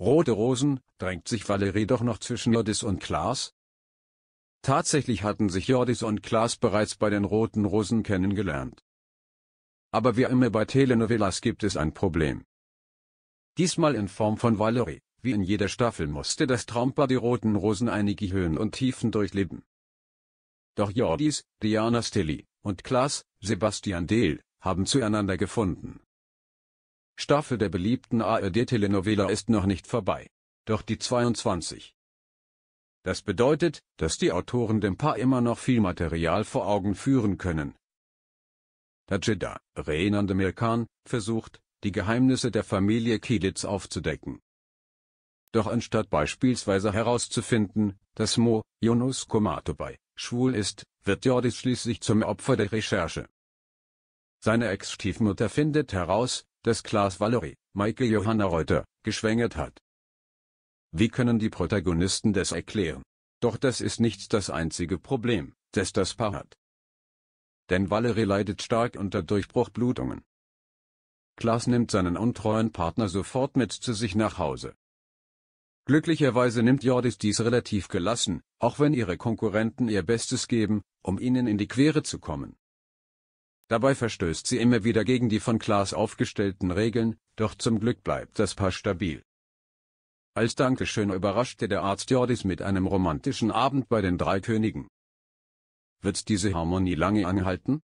Rote Rosen, drängt sich Valerie doch noch zwischen Jordis und Klaas? Tatsächlich hatten sich Jordis und Klaas bereits bei den Roten Rosen kennengelernt. Aber wie immer bei Telenovelas gibt es ein Problem. Diesmal in Form von Valerie, wie in jeder Staffel musste das Traumpaar die Roten Rosen einige Höhen und Tiefen durchleben. Doch Jordis, Diana Stilly, und Klaas, Sebastian Dehl, haben zueinander gefunden. Staffel der beliebten ARD-Telenovela ist noch nicht vorbei. Doch die 22. Das bedeutet, dass die Autoren dem Paar immer noch viel Material vor Augen führen können. Tajeda, Renan Demirkan, versucht, die Geheimnisse der Familie Kielitz aufzudecken. Doch anstatt beispielsweise herauszufinden, dass Mo, Yunus Komatobay, schwul ist, wird Jordis schließlich zum Opfer der Recherche. Seine Ex-Stiefmutter findet heraus, das Klaas Valerie, Maike Johanna Reuter, geschwängert hat. Wie können die Protagonisten das erklären? Doch das ist nicht das einzige Problem, das das Paar hat. Denn Valerie leidet stark unter Durchbruchblutungen. Klaas nimmt seinen untreuen Partner sofort mit zu sich nach Hause. Glücklicherweise nimmt Jordis dies relativ gelassen, auch wenn ihre Konkurrenten ihr Bestes geben, um ihnen in die Quere zu kommen. Dabei verstößt sie immer wieder gegen die von Klaas aufgestellten Regeln, doch zum Glück bleibt das Paar stabil. Als Dankeschön überraschte der Arzt Jordis mit einem romantischen Abend bei den drei Königen. Wird diese Harmonie lange anhalten?